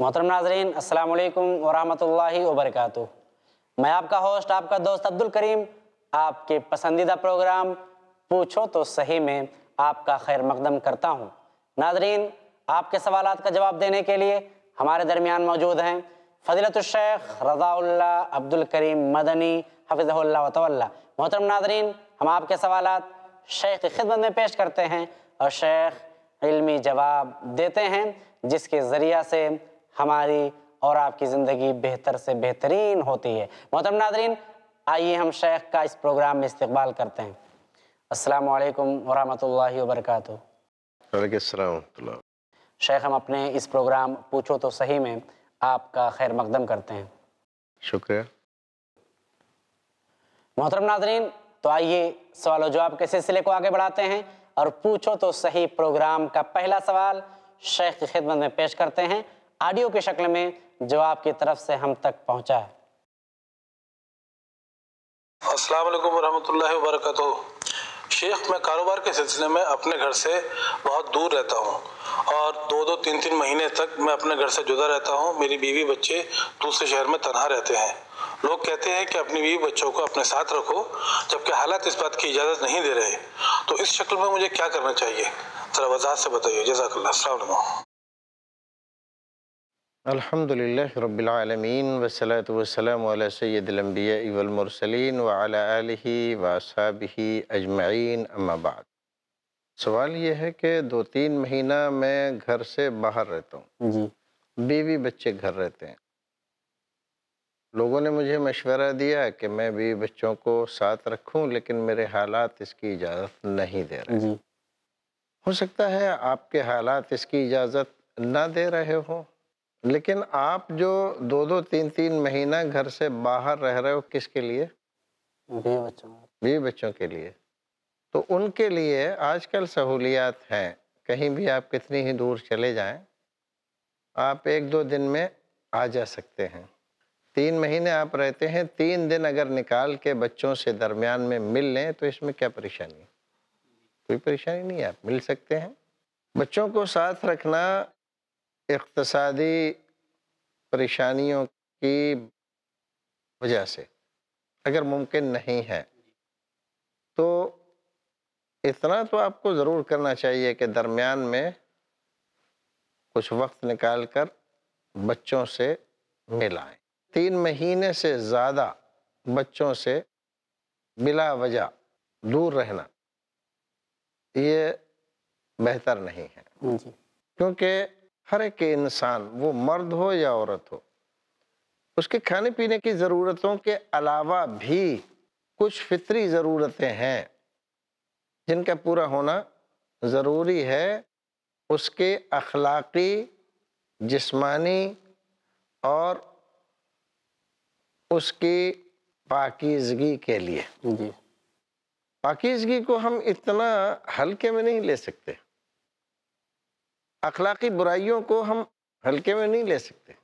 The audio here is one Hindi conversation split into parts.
मोहतरम नाजरीन अल्लाम वरम वबरक मैं आपका होस्ट आपका दोस्त अब्दुल करीम आपके पसंदीदा प्रोग्राम पूछो तो सही में आपका खैर मकदम करता हूँ नाजरीन आपके सवाल का जवाब देने के लिए हमारे दरमियान मौजूद हैं शेख रज़ाउल्ला अब्दुल करीम मदनी हफिज़ल्ला वतवल्ला मोहतरम नाजरीन हम आपके सवाल शेख की खिदमत में पेश करते हैं और शेख इलमी जवाब देते हैं जिसके ज़रिया से हमारी और आपकी ज़िंदगी बेहतर से बेहतरीन होती है मोहतरम नादरीन आइए हम शेख का इस प्रोग्राम में इस्तकबाल करते हैं अस्सलाम वालेकुम वरहमतुल्लाहि वबरकातुहू शेख हम अपने इस प्रोग्राम पूछो तो सही में आपका खैर मकदम करते हैं शुक्रिया मोहतरम नाजरीन तो आइए सवाल जवाब के सिलसिले को आगे बढ़ाते हैं और पूछो तो सही प्रोग्राम का पहला सवाल शेख की खिदमत में पेश करते हैं ऑडियो के शक्ल में जो आपकी तरफ से हम तक पहुंचा है अस्सलाम वालेकुम वरहमतुल्लाहि शेख मैं कारोबार के सिलसिले में अपने घर से बहुत दूर रहता हूँ और दो दो तीन तीन महीने तक मैं अपने घर से जुदा रहता हूँ मेरी बीवी बच्चे दूसरे शहर में तनहा रहते हैं लोग कहते हैं कि अपनी बीवी बच्चों को अपने साथ रखो जबकि हालात इस बात की इजाज़त नहीं दे रहे तो इस शक्ल में मुझे क्या करना चाहिए ज़रा वजह से बताइए जजाकल्ला अल्हम्दुलिल्लाह रब्बिल आलमीन वसलातु वसलाम अला सय्यिदिल अंबिया वल मुरसलीन व अला आलिहि व असहाबिहि अजमईन अम्मा बाद सवाल ये है कि दो तीन महीना मैं घर से बाहर रहता हूँ बीवी बच्चे घर रहते हैं लोगों ने मुझे मशवरा दिया कि मैं बीवी बच्चों को साथ रखूं लेकिन मेरे हालात इसकी इजाज़त नहीं दे रहे हो सकता है आपके हालात इसकी इजाज़त ना दे रहे हों लेकिन आप जो दो दो तीन तीन महीना घर से बाहर रह रहे हो किसके लिए बीवी बच्चों बीवी बच्चों के लिए तो उनके लिए आजकल सहूलियात हैं कहीं भी आप कितनी ही दूर चले जाएं आप एक दो दिन में आ जा सकते हैं तीन महीने आप रहते हैं तीन दिन अगर निकाल के बच्चों से दरमियान में मिल लें तो इसमें क्या परेशानी कोई परेशानी नहीं है आप मिल सकते हैं बच्चों को साथ रखना इकतसादी परेशानियों की वजह से अगर मुमकिन नहीं है तो इतना तो आपको ज़रूर करना चाहिए कि दरमियान में कुछ वक्त निकाल कर बच्चों से मिलाएं तीन महीने से ज़्यादा बच्चों से बिला वजह दूर रहना ये बेहतर नहीं है हाँ क्योंकि हर एक इंसान वो मर्द हो या औरत हो उसके खाने पीने की ज़रूरतों के अलावा भी कुछ फितरी ज़रूरतें हैं जिनका पूरा होना ज़रूरी है उसके अखलाक़ी जिस्मानी और उसकी पाकिजगी के लिए जी पाकिजगी को हम इतना हल्के में नहीं ले सकते अखलाकी बुराइयों को हम हल्के में नहीं ले सकते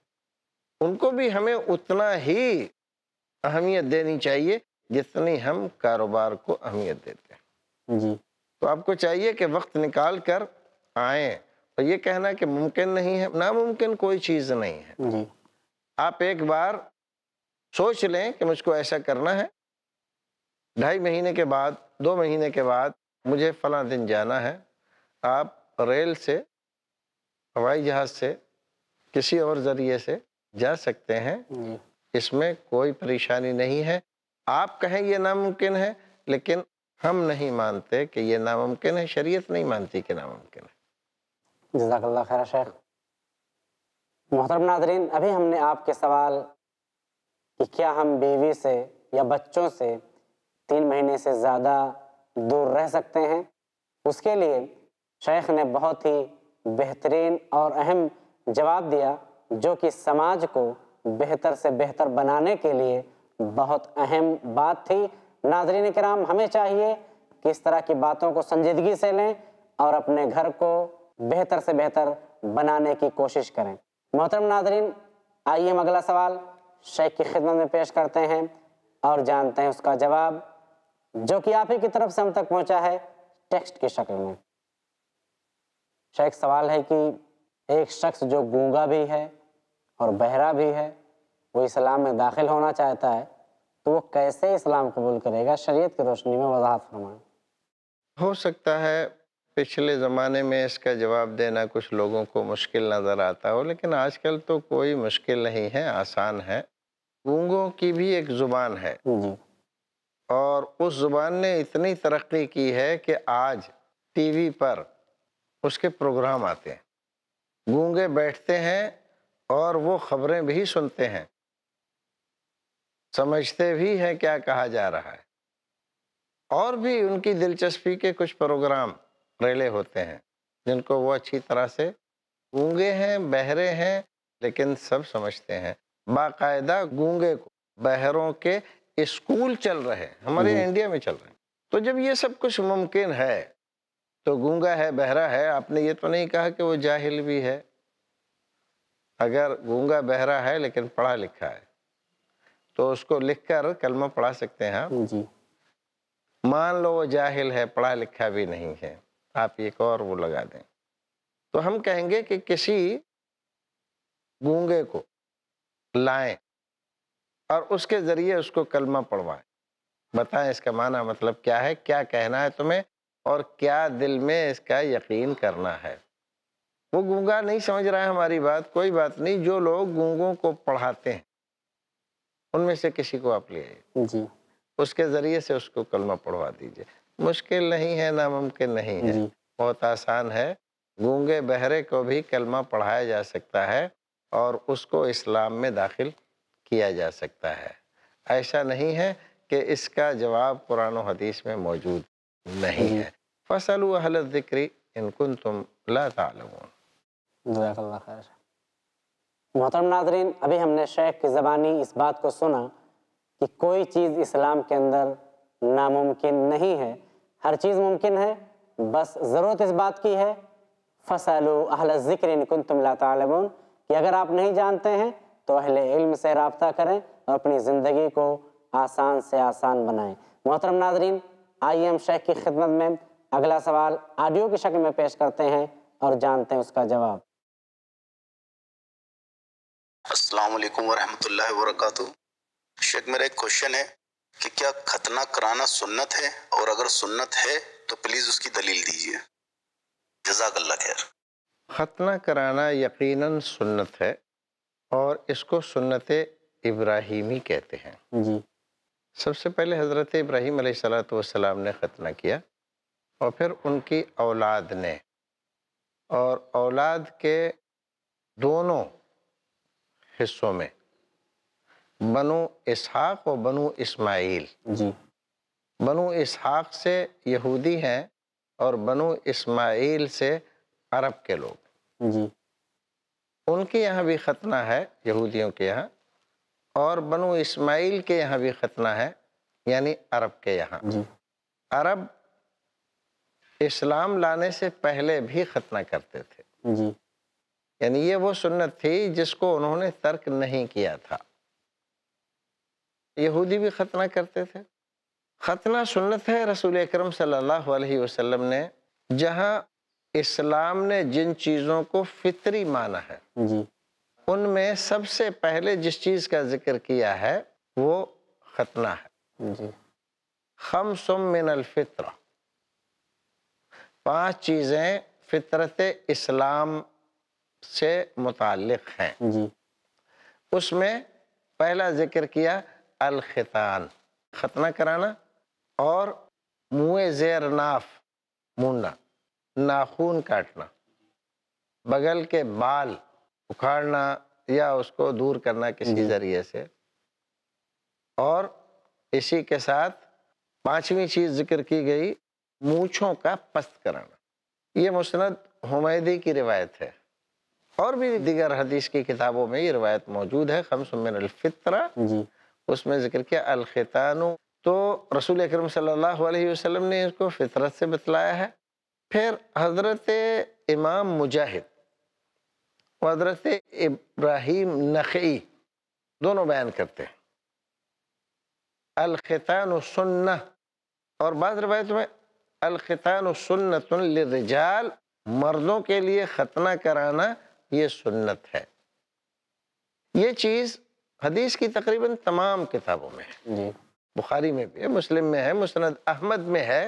उनको भी हमें उतना ही अहमियत देनी चाहिए जितनी हम कारोबार को अहमियत देते हैं जी तो आपको चाहिए कि वक्त निकाल कर आए और ये कहना कि मुमकिन नहीं है नामुमकिन कोई चीज़ नहीं है जी आप एक बार सोच लें कि मुझको ऐसा करना है ढाई महीने के बाद दो महीने के बाद मुझे फला दिन जाना है आप रेल से हवाई जहाज से किसी और ज़रिए से जा सकते हैं हम्म। इसमें कोई परेशानी नहीं है आप कहें ये नामुमकिन है लेकिन हम नहीं मानते कि ये नामुमकिन है शरीयत नहीं मानती कि नामुमकिन है जजाकल्ला खैर शेख मोहतरम नादरीन अभी हमने आपके सवाल कि क्या हम बीवी से या बच्चों से तीन महीने से ज़्यादा दूर रह सकते हैं उसके लिए शेख ने बहुत ही बेहतरीन और अहम जवाब दिया जो कि समाज को बेहतर से बेहतर बनाने के लिए बहुत अहम बात थी नाजरीन कराम हमें चाहिए कि इस तरह की बातों को संजीदगी से लें और अपने घर को बेहतर से बेहतर बनाने की कोशिश करें मोहतरम नाजरीन आइए हम अगला सवाल शेख की खिदमत में पेश करते हैं और जानते हैं उसका जवाब जो कि आप ही की तरफ से हम तक पहुंचा है टेक्स्ट की शक्ल में शायद अच्छा, सवाल है कि एक शख्स जो गूंगा भी है और बहरा भी है वो इस्लाम में दाखिल होना चाहता है तो वो कैसे इस्लाम कबूल करेगा शरीयत की रोशनी में वजाहत फरमाएं हो सकता है पिछले ज़माने में इसका जवाब देना कुछ लोगों को मुश्किल नज़र आता हो लेकिन आजकल तो कोई मुश्किल नहीं है आसान है गूंगों की भी एक ज़ुबान है और उस ज़ुबान ने इतनी तरक्की की है कि आज टीवी पर उसके प्रोग्राम आते हैं गूंगे बैठते हैं और वो खबरें भी सुनते हैं समझते भी हैं क्या कहा जा रहा है और भी उनकी दिलचस्पी के कुछ प्रोग्राम रेले होते हैं जिनको वो अच्छी तरह से गूंगे हैं बहरे हैं लेकिन सब समझते हैं बाकायदा गूंगे को बहरों के स्कूल चल रहे हमारे हम्म। इंडिया में चल रहे हैं तो जब ये सब कुछ मुमकिन है तो गूंगा है बहरा है आपने ये तो नहीं कहा कि वो जाहिल भी है अगर गूंगा बहरा है लेकिन पढ़ा लिखा है तो उसको लिखकर कलमा पढ़ा सकते हैं आप जी मान लो वो जाहिल है पढ़ा लिखा भी नहीं है आप एक और वो लगा दें तो हम कहेंगे कि किसी गूंगे को लाएं और उसके ज़रिए उसको कलमा पढ़वाएं बताएं इसका माना मतलब क्या है क्या कहना है तुम्हें और क्या दिल में इसका यकीन करना है वो गूंगा नहीं समझ रहा है हमारी बात कोई बात नहीं जो लोग गूंगों को पढ़ाते हैं उनमें से किसी को आप ले आइए उसके ज़रिए से उसको कलमा पढ़वा दीजिए मुश्किल नहीं है नामुमकिन नहीं है बहुत आसान है गूंगे बहरे को भी कलमा पढ़ाया जा सकता है और उसको इस्लाम में दाखिल किया जा सकता है ऐसा नहीं है कि इसका जवाब कुरान हदीस में मौजूद नहीं हम्म। है फसल जिक्री इनकुन तुम लाजल्ला मोहतरम नाजरीन अभी हमने शेख की ज़बानी इस बात को सुना कि कोई चीज़ इस्लाम के अंदर नामुमकिन नहीं है हर चीज़ मुमकिन है बस ज़रूरत इस बात की है फसल अहल ज़िक्र इनकुन तुम लातालमून कि अगर आप नहीं जानते हैं तो अहल इल्म से रबता करें और अपनी ज़िंदगी को आसान से आसान बनाएं मोहतरम नाजरीन आइए हम शेख की खिदमत में अगला सवाल ऑडियो की शक्ल में पेश करते हैं और जानते हैं उसका जवाब अस्सलाम वरहमतुल्लाहि वबरकातुहू शेख मेरा एक क्वेश्चन है कि क्या खतना कराना सुन्नत है और अगर सुन्नत है तो प्लीज़ उसकी दलील दीजिए जजाकल्ला खैर खतना कराना यकीनन सुन्नत है और इसको सुन्नत इब्राहिमी कहते हैं जी सबसे पहले हज़रत इब्राहिम सलाम ने ख़तना किया और फिर उनकी औलाद ने और औलाद के दोनों हिस्सों में बनु इसहाक और बनु इस्माइल जी बनु इसहाक से यहूदी हैं और बनु इस्माइल से अरब के लोग जी उनके यहाँ भी ख़तना है यहूदियों के यहाँ और बनु इस्माइल के यहाँ भी खतना है यानी अरब के यहाँ अरब इस्लाम लाने से पहले भी खतना करते थे जी। यानी ये वो सुन्नत थी जिसको उन्होंने तर्क नहीं किया था यहूदी भी खतना करते थे खतना सुन्नत है रसूल अक्रम सल्लल्लाहु अलैहि वसल्लम ने जहाँ इस्लाम ने जिन चीज़ों को फितरी माना है जी। उनमें सबसे पहले जिस चीज़ का जिक्र किया है वो खतना है जी खम सुमिन अलफित्र पांच चीज़ें फितरत इस्लाम से मुतक़ हैं जी उसमें पहला जिक्र किया अलखतान खतना कराना और मुँह जेर नाफ मुंडा नाखून काटना बगल के बाल उखाड़ना या उसको दूर करना किसी हम्म। जरिए से और इसी के साथ पांचवी चीज जिक्र की गई मूछों का पस्त कराना ये मुस्ंद हुमैदी की रिवायत है और भी दिगर हदीस की किताबों में ये रिवायत मौजूद है खम अलफित्रा उसमें जिक्र किया अलखितानु तो रसूल अक्रम सल्लल्लाहु अलैहि वसल्लम ने इसको फितरत से बतलाया है फिर हजरत इमाम मुजाहिद हजरत इब्राहिम नखी दोनों बयान करते हैं अलखतान और बाद रवायत में सुन्नत रिजाल मर्दों के लिए खतना कराना ये सुन्नत है ये चीज़ हदीस की तकरीबन तमाम किताबों में है बुखारी में भी है मुस्लिम में है मुस्त अहमद में है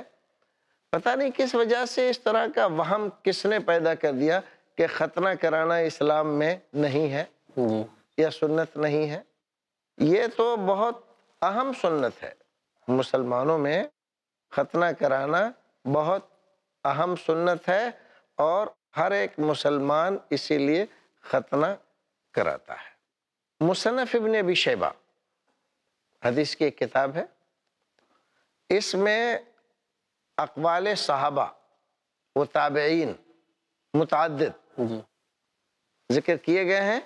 पता नहीं किस वजह से इस तरह का वहम किसने पैदा कर दिया कि ख़तना कराना इस्लाम में नहीं है या सुन्नत नहीं है ये तो बहुत अहम सुन्नत है मुसलमानों में ख़तना कराना बहुत अहम सुन्नत है और हर एक मुसलमान इसीलिए ख़तना कराता है मुसनफ़ इबन अबी शेबा हदीस की एक किताब है इसमें अकवाल सहाबा व ताबेन मुतद जिक्र किए गए हैं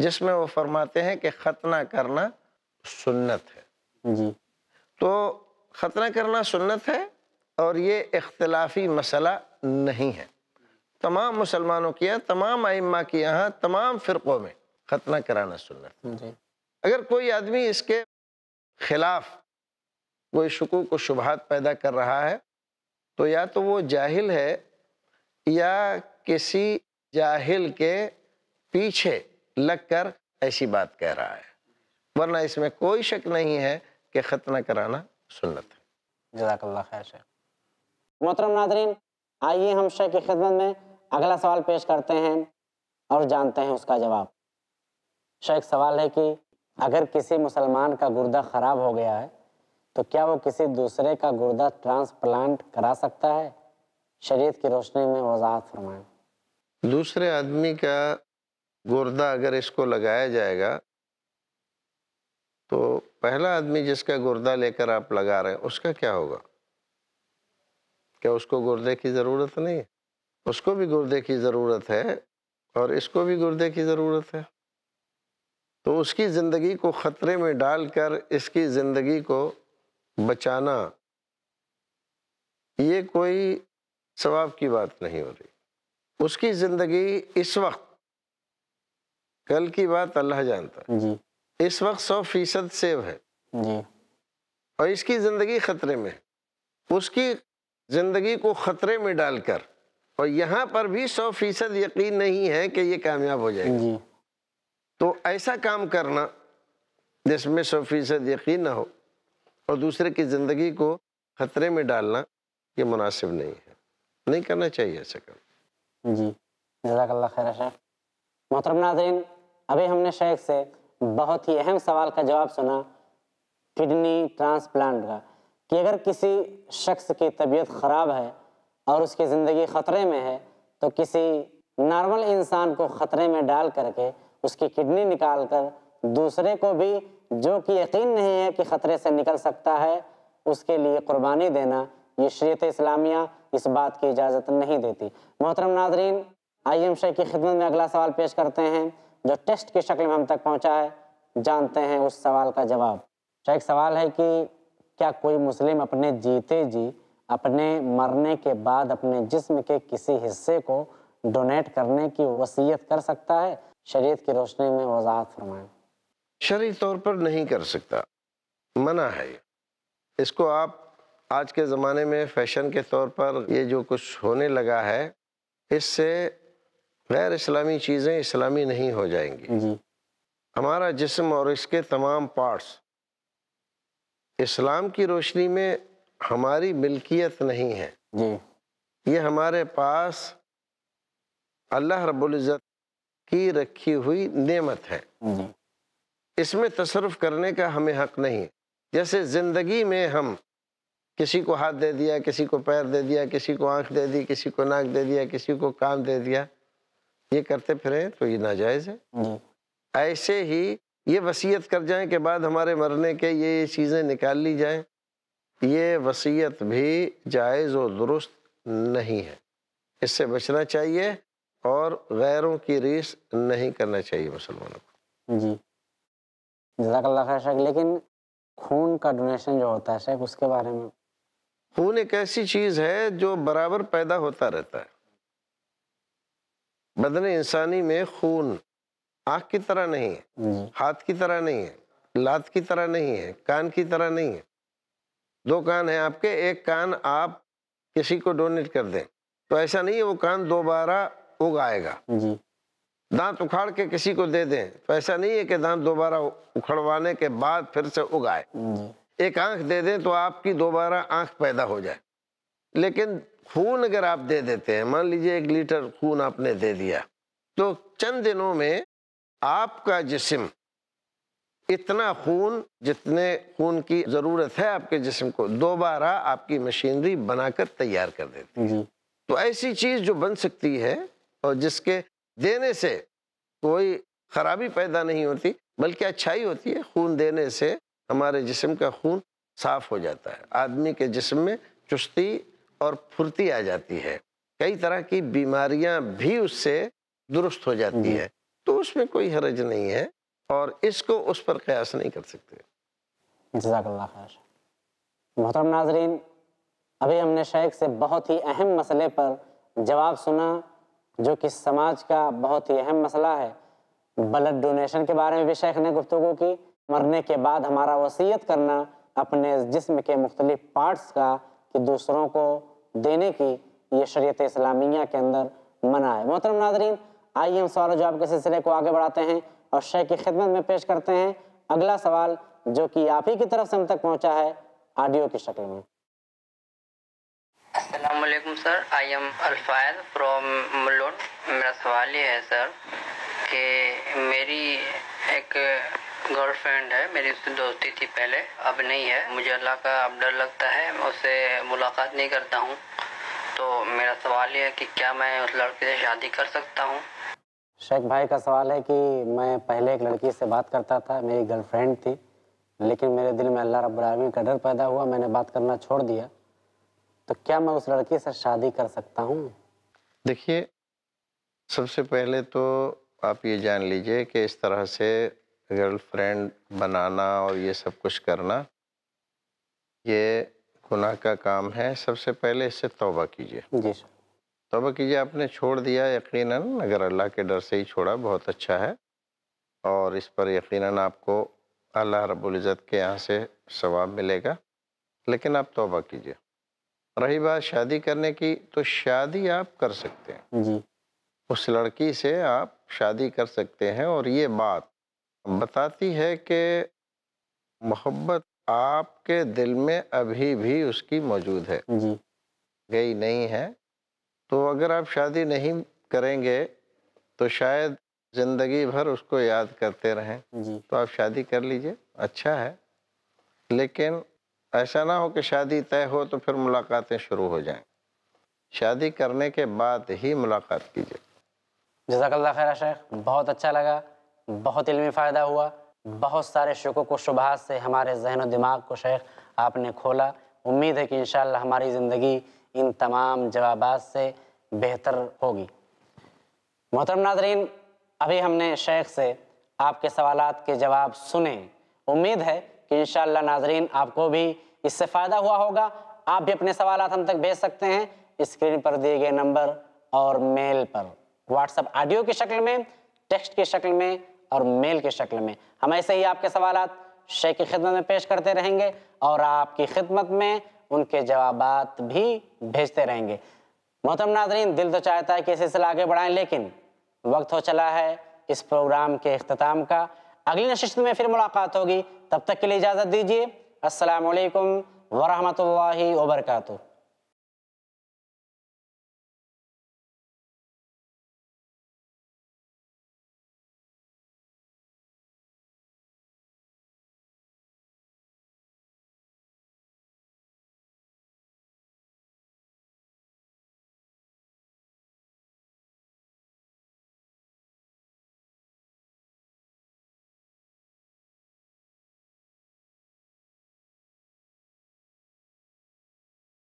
जिसमें वो फरमाते हैं कि खतना करना सुन्नत है जी तो खतना करना सुन्नत है और ये इख्तलाफी मसला नहीं है तमाम मुसलमानों के यहाँ तमाम आइम्मा के यहाँ तमाम फ़िरक़ों में खतना कराना सुन्नत है अगर कोई आदमी इसके खिलाफ कोई शकूक व शुभात पैदा कर रहा है तो या तो वो जाहिल है या किसी जाहिल के पीछे लगकर ऐसी बात कह रहा है वरना इसमें कोई शक नहीं है कि खतना कराना सुन्नत है जजाकल्ला खैर से मोहतरम नादरीन आइए हम शेख की खिदमत में अगला सवाल पेश करते हैं और जानते हैं उसका जवाब शेख सवाल है कि अगर किसी मुसलमान का गुर्दा ख़राब हो गया है तो क्या वो किसी दूसरे का गुर्दा ट्रांसप्लांट करा सकता है शरीयत की रोशनी में वजाहत फरमाएं दूसरे आदमी का गुर्दा अगर इसको लगाया जाएगा तो पहला आदमी जिसका गुर्दा लेकर आप लगा रहे हैं उसका क्या होगा क्या उसको गुर्दे की ज़रूरत नहीं है उसको भी गुर्दे की ज़रूरत है और इसको भी गुर्दे की ज़रूरत है तो उसकी ज़िंदगी को ख़तरे में डालकर इसकी ज़िंदगी को बचाना ये कोई सवाब की बात नहीं हो रही उसकी जिंदगी इस वक्त कल की बात अल्लाह जानता जी इस वक्त सौ फीसद सेव है जी और इसकी जिंदगी खतरे में उसकी जिंदगी को खतरे में डालकर और यहाँ पर भी सौ फीसद यकीन नहीं है कि ये कामयाब हो जाएगी तो ऐसा काम करना जिसमें सौ फीसद यकीन ना हो और दूसरे की ज़िंदगी को खतरे में डालना ये मुनासिब नहीं है नहीं करना चाहिए ऐसा काम जी जजाकल्ला खैर शेख मोहतरम नाजरीन अभी हमने शेख से बहुत ही अहम सवाल का जवाब सुना किडनी ट्रांसप्लांट का कि अगर किसी शख्स की तबीयत ख़राब है और उसकी ज़िंदगी ख़तरे में है तो किसी नॉर्मल इंसान को ख़तरे में डाल करके उसकी किडनी निकाल कर दूसरे को भी जो कि यकीन नहीं है कि ख़तरे से निकल सकता है उसके लिए कुर्बानी देना ये शरीत इस्लामिया इस बात की इजाज़त नहीं देती मोहतरम नाजरीन आई एम शेख की खिदमत में अगला सवाल पेश करते हैं जो टेस्ट की शक्ल में हम तक पहुँचा है जानते हैं उस सवाल का जवाब शेख सवाल है कि क्या कोई मुस्लिम अपने जीते जी अपने मरने के बाद अपने जिस्म के किसी हिस्से को डोनेट करने की वसीयत कर सकता है शरीयत की रोशनी में वजाहत फरमाएं शरी तौर पर नहीं कर सकता मना है इसको आप आज के ज़माने में फैशन के तौर पर ये जो कुछ होने लगा है इससे गैर इस्लामी चीज़ें इस्लामी नहीं हो जाएंगी हमारा जिस्म और इसके तमाम पार्ट्स इस्लाम की रोशनी में हमारी मिल्कियत नहीं है ये हमारे पास अल्लाह रबुल्जत की रखी हुई नेमत है इसमें तसरफ करने का हमें हक नहीं है जैसे ज़िंदगी में हम किसी को हाथ दे दिया किसी को पैर दे दिया किसी को आंख दे दी किसी को नाक दे दिया किसी को कान दे दिया ये करते फिरे तो ये नाजायज़ है ऐसे ही ये वसीयत कर जाए के बाद हमारे मरने के ये चीज़ें निकाल ली जाएं ये वसीयत भी जायज़ और दुरुस्त नहीं है इससे बचना चाहिए और गैरों की रीस नहीं करना चाहिए मुसलमानों को जी जजाकल्ला लेकिन खून का डोनेशन जो होता है शेख उसके बारे में खून एक ऐसी चीज है जो बराबर पैदा होता रहता है बदन इंसानी में खून आँख की तरह नहीं है हाथ की तरह नहीं है लात की तरह नहीं है कान की तरह नहीं है दो कान है आपके एक कान आप किसी को डोनेट कर दें तो ऐसा नहीं है वो कान दोबारा उगाएगा दांत उखाड़ के किसी को दे दें तो ऐसा नहीं है कि दांत दोबारा उखड़वाने के बाद फिर से उगाए एक आंख दे दें तो आपकी दोबारा आंख पैदा हो जाए लेकिन खून अगर आप दे देते हैं मान लीजिए एक लीटर खून आपने दे दिया तो चंद दिनों में आपका जिस्म इतना खून जितने खून की ज़रूरत है आपके जिस्म को दोबारा आपकी मशीनरी बनाकर तैयार कर देती है हम्म। तो ऐसी चीज़ जो बन सकती है और जिसके देने से कोई खराबी पैदा नहीं होती बल्कि अच्छाई होती है खून देने से हमारे जिस्म का खून साफ हो जाता है आदमी के जिस्म में चुस्ती और फुर्ती आ जाती है कई तरह की बीमारियां भी उससे दुरुस्त हो जाती है तो उसमें कोई हरज नहीं है और इसको उस पर कयास नहीं कर सकते जजाकल्ला खैर मोहतरम नाजरीन अभी हमने शेख से बहुत ही अहम मसले पर जवाब सुना जो कि समाज का बहुत ही अहम मसला है ब्लड डोनेशन के बारे में भी शेख ने गुफ्तु की मरने के बाद हमारा वसीयत करना अपने जिस्म के मुख्तलिफ पार्ट्स का कि दूसरों को देने की ये शरीत इस्लामिया के अंदर मना है मोहतरम नाजरीन आइए हम सवाल जवाब के सिलसिले को आगे बढ़ाते हैं और शे की खिदमत में पेश करते हैं अगला सवाल जो कि आप ही की तरफ से हम तक पहुंचा है ऑडियो की शक्ल में असलम सर आई एम अल्फायद फ्रॉम मेरा सवाल ये है सर कि मेरी एक गर्लफ्रेंड है मेरी उससे दोस्ती थी पहले अब नहीं है मुझे अल्लाह का अब डर लगता है उससे मुलाकात नहीं करता हूँ तो मेरा सवाल यह है कि क्या मैं उस लड़के से शादी कर सकता हूँ शेख भाई का सवाल है कि मैं पहले एक लड़की से बात करता था मेरी गर्लफ्रेंड थी लेकिन मेरे दिल में अल्लाह रब्बुल का डर पैदा हुआ मैंने बात करना छोड़ दिया तो क्या मैं उस लड़की से शादी कर सकता हूँ देखिए सबसे पहले तो आप ये जान लीजिए कि इस तरह से गर्लफ्रेंड बनाना और ये सब कुछ करना ये गुनाह का काम है सबसे पहले इससे तौबा कीजिए जी तौबा कीजिए आपने छोड़ दिया यकीनन अगर अल्लाह के डर से ही छोड़ा बहुत अच्छा है और इस पर यकीनन आपको अल्लाह रब्ज़त के यहाँ से सवाब मिलेगा लेकिन आप तौबा कीजिए रही बात शादी करने की तो शादी आप कर सकते हैं जी उस लड़की से आप शादी कर सकते हैं और ये बात बताती है कि मोहब्बत आपके दिल में अभी भी उसकी मौजूद है जी गई नहीं है तो अगर आप शादी नहीं करेंगे तो शायद ज़िंदगी भर उसको याद करते रहें जी तो आप शादी कर लीजिए अच्छा है लेकिन ऐसा ना हो कि शादी तय हो तो फिर मुलाकातें शुरू हो जाएं शादी करने के बाद ही मुलाकात कीजिए जजाकल्ला खैर शेख बहुत अच्छा लगा बहुत इलमी फ़ायदा हुआ बहुत सारे शिकों को शुबात से हमारे जहन दिमाग को शेख आपने खोला उम्मीद है कि इन हमारी ज़िंदगी इन तमाम जवाब से बेहतर होगी मोहतरम नाजरीन अभी हमने शेख से आपके सवाल के जवाब सुने उम्मीद है कि इन नाजरीन आपको भी इससे फ़ायदा हुआ होगा आप भी अपने सवाल हम तक भेज सकते हैं स्क्रीन पर दिए गए नंबर और मेल पर व्हाट्सएप ऑडियो की शक्ल में टेक्स्ट की शक्ल में और मेल की शक्ल में हम ऐसे ही आपके सवाल शेख की खिदमत में पेश करते रहेंगे और आपकी खिदमत में उनके जवाब भी भेजते रहेंगे मोहतम नाजरीन दिल तो चाहता है कि सिलसिला आगे बढ़ाएं लेकिन वक्त हो चला है इस प्रोग्राम के अख्ताम का अगली नशिस्त में फिर मुलाकात होगी तब तक के लिए इजाज़त दीजिए असलकम लाही वबरकू